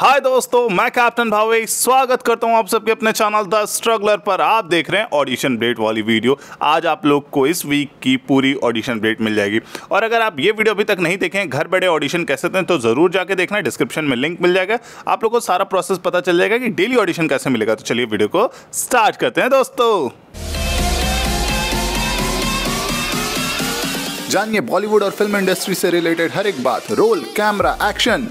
हाय दोस्तों मैं कैप्टन भावे स्वागत करता हूं आप सबके अपने चैनल द स्ट्रगलर पर आप देख रहे हैं ऑडिशन ब्रेट वाली वीडियो आज आप लोग को इस वीक की पूरी ऑडिशन ब्रेट मिल जाएगी और अगर आप ये वीडियो अभी तक नहीं देखें घर बैठे ऑडिशन कैसे दें तो ज़रूर जाके देखना डिस्क्रिप्शन में लिंक मिल जाएगा आप लोग को सारा प्रोसेस पता चल जाएगा कि डेली ऑडिशन कैसे मिलेगा तो चलिए वीडियो को स्टार्ट करते हैं दोस्तों जानिए बॉलीवुड और फिल्म इंडस्ट्री से रिलेटेड हर एक बात रोल कैमरा एक्शन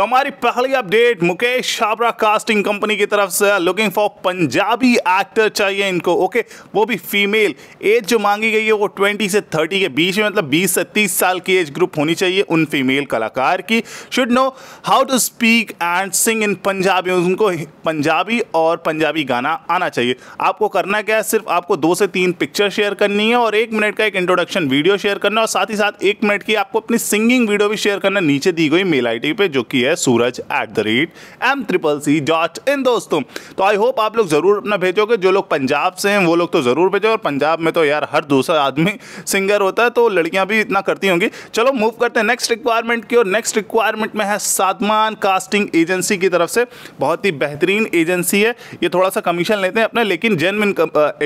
तो हमारी पहली update Mukesh Chhabra casting company की तरफ से लुकिंग फॉर पंजाबी एक्टर चाहिए इनको ओके वो भी फीमेल एज जो मांगी गई है वो 20 से 30 के बीच में मतलब 20 से 30 साल की एज ग्रुप होनी चाहिए उन फीमेल कलाकार की should know how to speak and sing in Punjabi उनको पंजाबी और पंजाबी गाना आना चाहिए आपको करना क्या है सिर्फ आपको दो से तीन पिक्चर शेयर करनी है और एक मिनट का एक इंट्रोडक्शन वीडियो शेयर करना और साथ ही साथ एक मिनट की आपको अपनी सिंगिंग वीडियो भी शेयर करना नीचे दी गई मेल आई पे जो कि है है Suraj at the rate M triple C dot in दोस्तों तो आई होप आप लोग ज़रूर अपना भेजोगे जो लोग पंजाब से हैं वो लोग तो ज़रूर भेजो और पंजाब में तो यार हर दूसरा आदमी सिंगर होता है तो लड़कियां भी इतना करती होंगी चलो मूव करते हैं नेक्स्ट रिक्वायरमेंट की और नेक्स्ट रिक्वायरमेंट में है सादमान कास्टिंग एजेंसी की तरफ से बहुत ही बेहतरीन एजेंसी है ये थोड़ा सा कमीशन लेते हैं अपने लेकिन जेनविन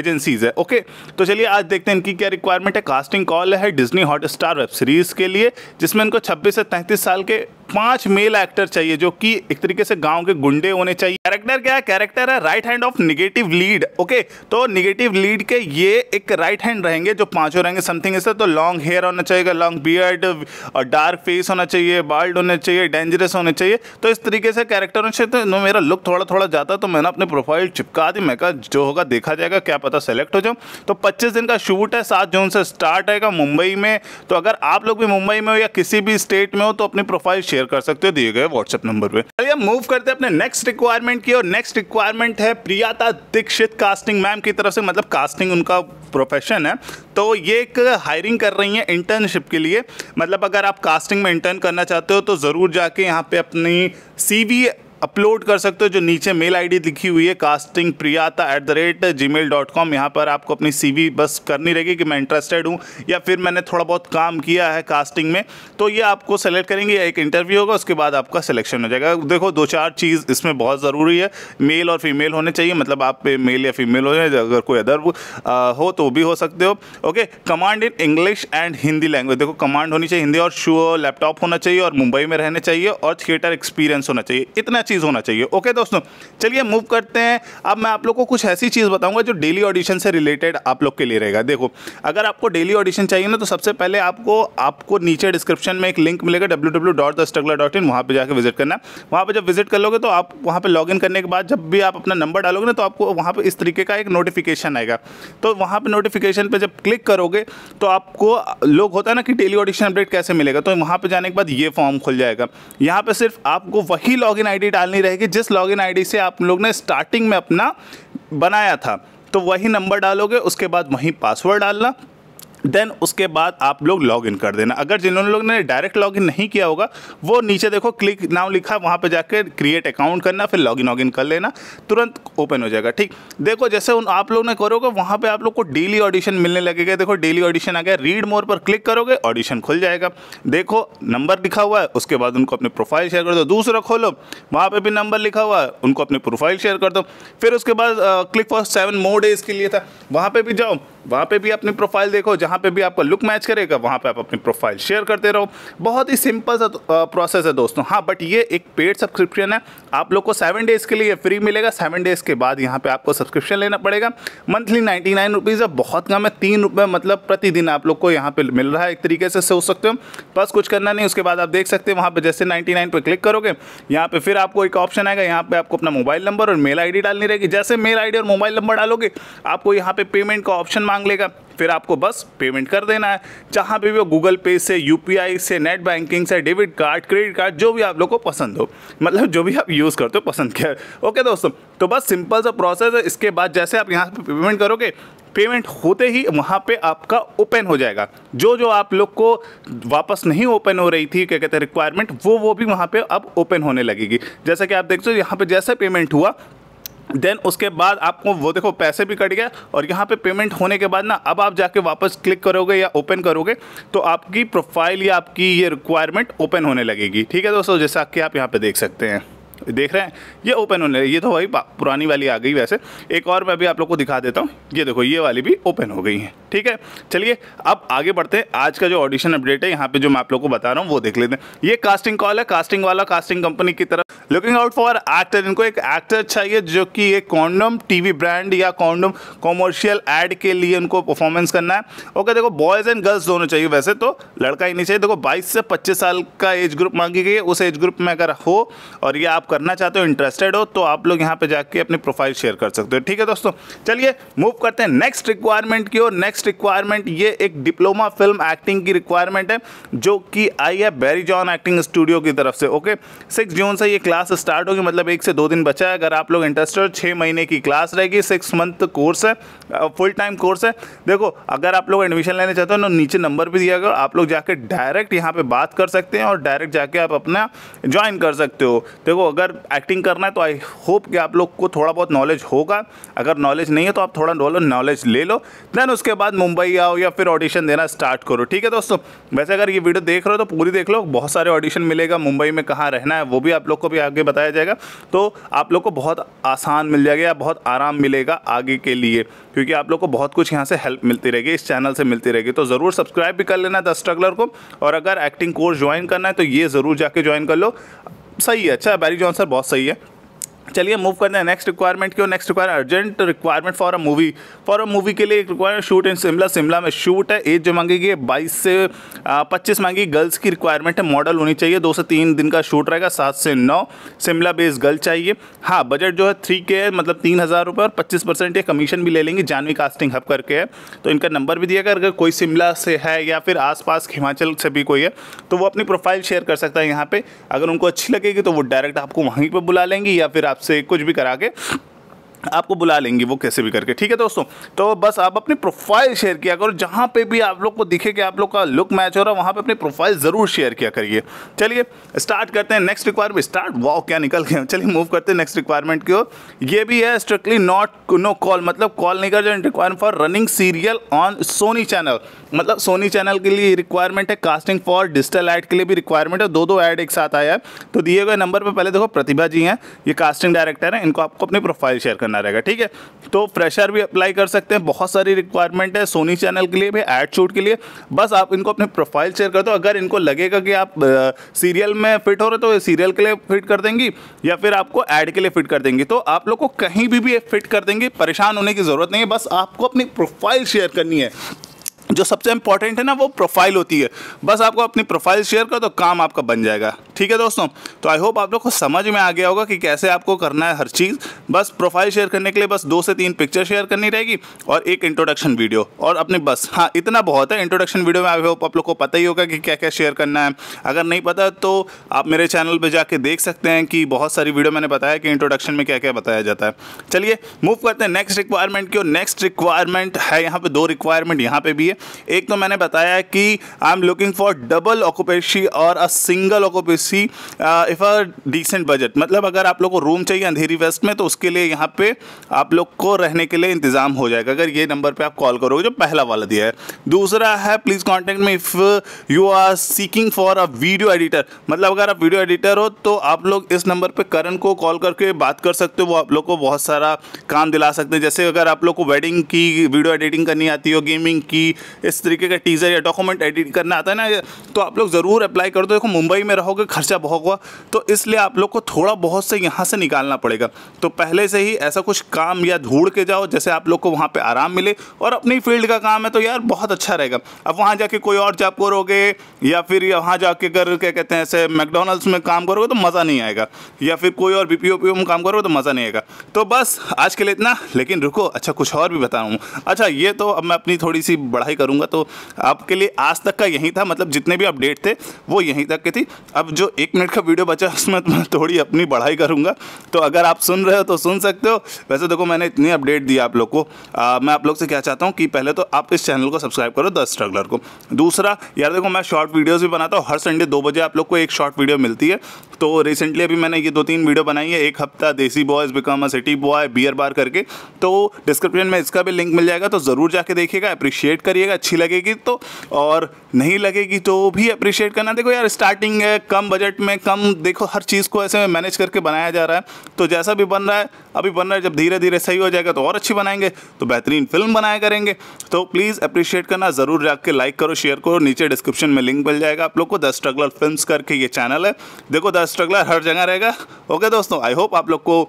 एजेंसीज है ओके तो चलिए आज देखते हैं इनकी क्या रिक्वायरमेंट है कास्टिंग कॉल है डिजनी हॉट वेब सीरीज़ के लिए जिसमें इनको छब्बीस से तैंतीस साल के पांच मेल एक्टर चाहिए जो कि एक तरीके से गांव के गुंडे होने चाहिए कैरेक्टर क्या है कैरेक्टर है right hand of negative lead okay तो निगेटिव लीड के ये एक राइट हैंड रहेंगे जो पांचों रहेंगे समथिंग ऐसा तो लॉन्ग हेयर होना चाहिए लॉन्ग बियर्ड और डार्क फेस होना चाहिए बाल्ड होना चाहिए डेंजरस होने चाहिए तो इस तरीके से कैरेक्टर होने चाहिए तो मेरा लुक थोड़ा थोड़ा जाता तो मैंने अपने प्रोफाइल चिपका दी मैं कहा जो होगा देखा जाएगा क्या पता सेलेक्ट हो जाऊँ तो पच्चीस दिन का शूट है सात जून से स्टार्ट आएगा मुंबई में तो अगर आप लोग भी मुंबई में हो या किसी भी स्टेट में हो तो अपनी प्रोफाइल शेयर शेयर कर सकते हो दिए गए व्हाट्सएप नंबर पे चलिए हम मूव करते हैं अपने नेक्स्ट रिक्वायरमेंट की और नेक्स्ट रिक्वायरमेंट है प्रियाता दीक्षित कास्टिंग मैम की तरफ से मतलब कास्टिंग उनका प्रोफेशन है तो ये एक हायरिंग कर रही है इंटर्नशिप के लिए मतलब अगर आप कास्टिंग में इंटर्न करना चाहते हो तो ज़रूर जाके यहाँ पे अपनी सी अपलोड कर सकते हो जो नीचे मेल आईडी लिखी हुई है casting Priyata at the rate Gmail dot com यहाँ पर आपको अपनी सीवी बस करनी रहेगी कि मैं इंटरेस्टेड हूँ या फिर मैंने थोड़ा बहुत काम किया है कास्टिंग में तो ये आपको सेलेक्ट करेंगे या एक इंटरव्यू होगा उसके बाद आपका सिलेक्शन हो जाएगा देखो दो चार चीज़ इसमें बहुत ज़रूरी है मेल और फीमेल होने चाहिए मतलब आप मेल या फीमेल हो जाए अगर कोई अदर हो तो भी हो सकते हो okay command in English and Hindi language देखो कमांड होनी चाहिए हिंदी और शो लैपटॉप होना चाहिए और मुंबई में रहने चाहिए और थिएटर एक्सपीरियंस होना चाहिए इतना चीज़ होना चाहिए ओके दोस्तों चलिए मूव करते हैं अब मैं आप लोग को कुछ ऐसी चीज़ बताऊंगा जो डेली ऑडिशन से रिलेटेड आप लोग के लिए रहेगा देखो अगर आपको डेली ऑडिशन चाहिए ना तो सबसे पहले आपको आपको नीचे डिस्क्रिप्शन में एक लिंक मिलेगा W W dot the struggler dot in वहाँ पर जाकर विजिट करना वहाँ पर जब विजिट कर लोगे तो आप वहाँ पर लॉग इन करने के बाद जब भी आप अपना नंबर डालोगे ना तो आपको वहाँ पर इस तरीके का एक नोटिफिकेशन आएगा तो वहाँ पर नोटिफिकेशन पर जब क्लिक करोगे तो आपको लोग होता है ना कि डेली ऑडिशन अपडेट कैसे मिलेगा तो वहाँ पर जाने के बाद ये फॉर्म खुल जाएगा यहाँ पर सिर्फ आपको वही लॉग इन आई डालनी रहेगी जिस लॉगिन आईडी से आप लोग ने स्टार्टिंग में अपना बनाया था तो वही नंबर डालोगे उसके बाद वहीं पासवर्ड डालना देन उसके बाद आप लोग लॉग इन कर देना अगर जिन लोगों ने डायरेक्ट लॉग इन नहीं किया होगा वो नीचे देखो क्लिक नाउ लिखा वहाँ पर जाकर क्रिएट अकाउंट करना फिर लॉग इन लॉग इन कर लेना तुरंत ओपन हो जाएगा ठीक देखो जैसे उन आप लोग ने करोगे वहाँ पर आप लोग को डेली ऑडिशन मिलने लगेगा देखो डेली ऑडिशन आ गया रीड मोर पर क्लिक करोगे ऑडिशन खुल जाएगा देखो नंबर लिखा हुआ है उसके बाद उनको अपने प्रोफाइल शेयर कर दो दूसरा खोलो वहाँ पर भी नंबर लिखा हुआ है उनको अपने प्रोफाइल शेयर कर दो फिर उसके बाद click for seven more days के लिए था वहाँ पर भी जाओ वहाँ पे भी अपनी प्रोफाइल देखो जहाँ पे भी आपका लुक मैच करेगा वहाँ पे आप अपनी प्रोफाइल शेयर करते रहो बहुत ही सिंपल सा प्रोसेस तो, है दोस्तों हाँ बट ये एक पेड सब्सक्रिप्शन है आप लोग को सेवन डेज़ के लिए फ्री मिलेगा सेवन डेज़ के बाद यहाँ पे आपको सब्सक्रिप्शन लेना पड़ेगा मंथली नाइन्टी नाइन रुपीज़ है बहुत कम है तीन रुपये मतलब प्रतिदिन आप लोग को यहाँ पर मिल रहा है एक तरीके से सोच सकते हो बस कुछ करना नहीं उसके बाद आप देख सकते हो वहाँ पर जैसे नाइन्टी नाइन पर क्लिक करोगे यहाँ पर फिर आपको एक ऑप्शन आएगा यहाँ पर आपको अपना मोबाइल नंबर और मेल आई डालनी रहेगी जैसे मेल आई और मोबाइल नंबर डालोगे आपको यहाँ पर पेमेंट का ऑप्शन मांग लेगा फिर आपको बस पेमेंट कर देना है जहाँ भी वो गूगल पे से यू से नेट बैंकिंग से डेबिट कार्ड क्रेडिट कार्ड जो भी आप लोग को पसंद हो मतलब जो भी आप यूज़ करते हो पसंद किया ओके दोस्तों तो बस सिंपल सा प्रोसेस है इसके बाद जैसे आप यहाँ पे पेमेंट करोगे पेमेंट होते ही वहाँ पे आपका ओपन हो जाएगा जो जो आप लोग को वापस नहीं ओपन हो रही थी क्या कहते हैं रिक्वायरमेंट वो वो भी वहाँ पे अब ओपन होने लगेगी जैसा कि आप देखते हो यहाँ पे जैसे पेमेंट हुआ देन उसके बाद आपको वो देखो पैसे भी कट गया और यहाँ पे पेमेंट होने के बाद ना अब आप जाके वापस क्लिक करोगे या ओपन करोगे तो आपकी प्रोफाइल या आपकी ये रिक्वायरमेंट ओपन होने लगेगी ठीक है दोस्तों जैसा कि आप यहाँ पे देख सकते हैं देख रहे हैं ये ओपन होने ये तो भाई पुरानी वाली आ गई वैसे एक और मैं भी आप लोग को दिखा देता हूँ ये देखो ये वाली भी ओपन हो गई है ठीक है चलिए अब आगे बढ़ते हैं आज का जो ऑडिशन अपडेट है यहाँ पे जो मैं आप लोग को बता रहा हूँ वो देख लेते हैं ये कास्टिंग कॉल है कास्टिंग वाला कास्टिंग कंपनी की तरफ लुकिंग आउट फॉर एक्टर इनको एक एक्टर चाहिए जो कि एक कॉन्डम टी ब्रांड या कॉन्डम कॉमर्शियल एड के लिए उनको परफॉर्मेंस करना है ओके देखो बॉयज़ एंड गर्ल्स दोनों चाहिए वैसे तो लड़का ही नहीं चाहिए देखो बाईस से पच्चीस साल का एज ग्रुप मांगी गई है उस एज ग्रुप में अगर हो और ये आप आप करना चाहते हो इंटरेस्टेड हो तो आप लोग यहाँ पर जाके अपनी प्रोफाइल शेयर कर सकते हो ठीक है दोस्तों चलिए मूव करते हैं नेक्स्ट रिक्वायरमेंट की ओर नेक्स्ट रिक्वायरमेंट ये एक डिप्लोमा फिल्म एक्टिंग की रिक्वायरमेंट है जो कि आई है बेरी जॉन एक्टिंग स्टूडियो की तरफ से ओके सिक्स जून से ये क्लास स्टार्ट होगी मतलब एक से दो दिन बचा है अगर आप लोग इंटरेस्टेड छः महीने की क्लास रहेगी सिक्स मंथ कोर्स है फुल टाइम कोर्स है देखो अगर आप लोग एडमिशन लेना चाहते हो ना नीचे नंबर भी दिया गया आप लोग जाके डायरेक्ट यहाँ पर बात कर सकते हैं और डायरेक्ट जाके आप अपना ज्वाइन कर सकते हो देखो अगर एक्टिंग करना है तो आई होप कि आप लोग को थोड़ा बहुत नॉलेज होगा अगर नॉलेज नहीं है तो आप थोड़ा बोलो नॉलेज ले लो देन उसके बाद मुंबई आओ या फिर ऑडिशन देना स्टार्ट करो ठीक है दोस्तों वैसे अगर ये वीडियो देख रहे हो तो पूरी देख लो बहुत सारे ऑडिशन मिलेगा मुंबई में कहाँ रहना है वो भी आप लोग को भी आगे बताया जाएगा तो आप लोग को बहुत आसान मिल जाएगा या बहुत आराम मिलेगा आगे के लिए क्योंकि आप लोग को बहुत कुछ यहाँ से हेल्प मिलती रहेगी इस चैनल से मिलती रहेगी तो ज़रूर सब्सक्राइब भी कर लेना द स्ट्रगलर को और अगर एक्टिंग कोर्स ज्वाइन करना है तो ये ज़रूर जाके ज्वाइन कर लो सही है अच्छा बैरी जॉनसन बहुत सही है चलिए मूव करते हैं नेक्स्ट रिक्वायरमेंट क्यों next require urgent requirement for a movie for a movie के लिए एक requirement shoot in Shimla Shimla में शूट है एज जो मांगेगी है बाईस से पच्चीस मांगी गर्ल्स की रिक्वायरमेंट है मॉडल होनी चाहिए दो से तीन दिन का शूट रहेगा सात से नौ शिमला बेस्ड गर्ल चाहिए हाँ बजट जो है थ्री के है मतलब तीन हज़ार रुपये और पच्चीस परसेंट ये कमीशन भी ले लेंगे जानवी कास्टिंग हब करके है तो इनका नंबर भी दिया गया अगर कोई शिमला से है या फिर पास हिमाचल से भी कोई है तो वो अपनी प्रोफाइल शेयर कर सकता है यहाँ पर अगर उनको अच्छी लगेगी तो वो डायरेक्ट आपको वहीं पर बुला लेंगी या फिर आपसे कुछ भी करा के आपको बुला लेंगी वो कैसे भी करके ठीक है दोस्तों तो बस आप अपनी प्रोफाइल शेयर किया करो जहाँ पे भी आप लोग को दिखे कि आप लोग का लुक मैच हो रहा है वहाँ पे अपनी प्रोफाइल ज़रूर शेयर किया करिए चलिए स्टार्ट करते हैं नेक्स्ट रिक्वायरमेंट स्टार्ट वाओ क्या निकल गया चलिए मूव करते हैं नेक्स्ट रिक्वायरमेंट की ओर ये भी है स्ट्रिक्टली नॉट नो कॉल मतलब कॉल नहीं कर requirement for running serial on Sony channel मतलब सोनी चैनल के लिए रिक्वायरमेंट है कास्टिंग फॉर डिजिटल एड के लिए भी रिक्वायरमेंट है दो दो ऐड एक साथ आया है तो दिए गए नंबर पर पहले देखो प्रतिभा जी हैं ये कास्टिंग डायरेक्टर हैं इनको आपको अपनी प्रोफाइल शेयर करना रहेगा ठीक है तो फ्रेशर भी अप्लाई कर सकते हैं बहुत सारी रिक्वायरमेंट है सोनी चैनल के लिए भी एड शूट के लिए बस आप इनको अपनी प्रोफाइल शेयर कर दो अगर इनको लगेगा कि आप सीरियल में फिट हो रहे तो सीरियल के लिए फिट कर देंगी या फिर आपको ऐड के लिए फिट कर देंगी तो आप लोग को कहीं भी भी फिट कर देंगे परेशान होने की ज़रूरत नहीं है बस आपको अपनी प्रोफाइल शेयर करनी है जो सबसे इंपॉर्टेंट है ना वो प्रोफाइल होती है बस आपको अपनी प्रोफाइल शेयर करो तो काम आपका बन जाएगा ठीक है दोस्तों तो आई होप आप लोग को समझ में आ गया होगा कि कैसे आपको करना है हर चीज़ बस प्रोफाइल शेयर करने के लिए बस दो से तीन पिक्चर शेयर करनी रहेगी और एक इंट्रोडक्शन वीडियो और अपने बस हाँ इतना बहुत है इंट्रोडक्शन वीडियो में आई होप आप लोग को पता ही होगा कि क्या क्या शेयर करना है अगर नहीं पता तो आप मेरे चैनल पर जाके देख सकते हैं कि बहुत सारी वीडियो मैंने बताया कि इंट्रोडक्शन में क्या क्या बताया जाता है चलिए मूव करते हैं नेक्स्ट रिक्वायरमेंट की और नेक्स्ट रिक्वायरमेंट है यहाँ पर दो रिक्वायरमेंट यहाँ पर भी है एक तो मैंने बताया कि I am looking for double occupancy और a single occupancy if a decent budget मतलब अगर आप लोग को रूम चाहिए अंधेरी वेस्ट में तो उसके लिए यहाँ पे आप लोग को रहने के लिए इंतज़ाम हो जाएगा अगर ये नंबर पर आप कॉल करोगे जो पहला वाला दिया है दूसरा है please contact me if you are seeking for a video editor मतलब अगर आप वीडियो एडिटर हो तो आप लोग इस नंबर पर करण को कॉल करके बात कर सकते हो वो आप लोग को बहुत सारा काम दिला सकते हैं जैसे अगर आप लोग को वेडिंग की वीडियो एडिटिंग करनी आती हो गेमिंग की इस तरीके का टीज़र या डॉक्यूमेंट एडिट करना आता है ना तो आप लोग ज़रूर अप्लाई कर दो देखो मुंबई में रहोगे खर्चा बहुत हुआ तो इसलिए आप लोग को थोड़ा बहुत से यहाँ से निकालना पड़ेगा तो पहले से ही ऐसा कुछ काम या ढूंढ के जाओ जैसे आप लोग को वहाँ पर आराम मिले और अपनी फील्ड का काम है तो यार बहुत अच्छा रहेगा अब वहाँ जाके कोई और जॉब करोगे या फिर वहाँ जाके अगर क्या कहते हैं ऐसे मैकडोनल्ड्स में काम करोगे तो मज़ा नहीं आएगा या फिर कोई और बी पी में काम करोगे तो मज़ा नहीं आएगा तो बस आज के लिए इतना लेकिन रुको अच्छा कुछ और भी बताऊँ अच्छा ये तो अब मैं अपनी थोड़ी सी बढ़ाई करूँगा तो आपके लिए आज तक का यहीं था मतलब जितने भी अपडेट थे वो यहीं तक के थी अब जो एक मिनट का वीडियो बचा उसमें मैं थोड़ी अपनी बढ़ाई करूँगा तो अगर आप सुन रहे हो तो सुन सकते हो वैसे देखो मैंने इतनी अपडेट दी आप लोग को आ, मैं आप लोग से क्या चाहता हूँ कि पहले तो आप इस चैनल को सब्सक्राइब करो द स्ट्रगलर को दूसरा यार देखो मैं शॉर्ट वीडियोज़ भी बनाता हूँ हर संडे दो बजे आप लोग को एक शॉर्ट वीडियो मिलती है तो रिसेंटली अभी मैंने ये दो तीन वीडियो बनाई है एक हफ्ता desi boys become a city boy beer bar करके तो डिस्क्रिप्शन में इसका भी लिंक मिल जाएगा तो ज़रूर जाके देखिएगा अप्रिशिएट करिएगा अच्छी लगेगी तो और नहीं लगेगी तो भी अप्रिशिएट करना देखो यार स्टार्टिंग है कम बजट में कम देखो हर चीज़ को ऐसे में मैनेज करके बनाया जा रहा है तो जैसा भी बन रहा है अभी बन रहा है जब धीरे धीरे सही हो जाएगा तो और अच्छी बनाएंगे तो बेहतरीन फिल्म बनाया करेंगे तो प्लीज़ अप्रिशिएट करना ज़रूर जाके लाइक करो शेयर करो नीचे डिस्क्रिप्शन में लिंक मिल जाएगा आप लोग को द स्ट्रगलर फिल्म करके ये चैनल है देखो द स्ट्रगलर हर जगह रहेगा ओके दोस्तों आई होप आप लोग को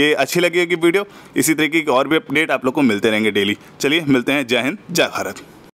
ये अच्छी लगी होगी वीडियो इसी तरीके की और भी अपडेट आप लोग को मिलते रहेंगे डेली चलिए मिलते हैं जय हिंद जय भारत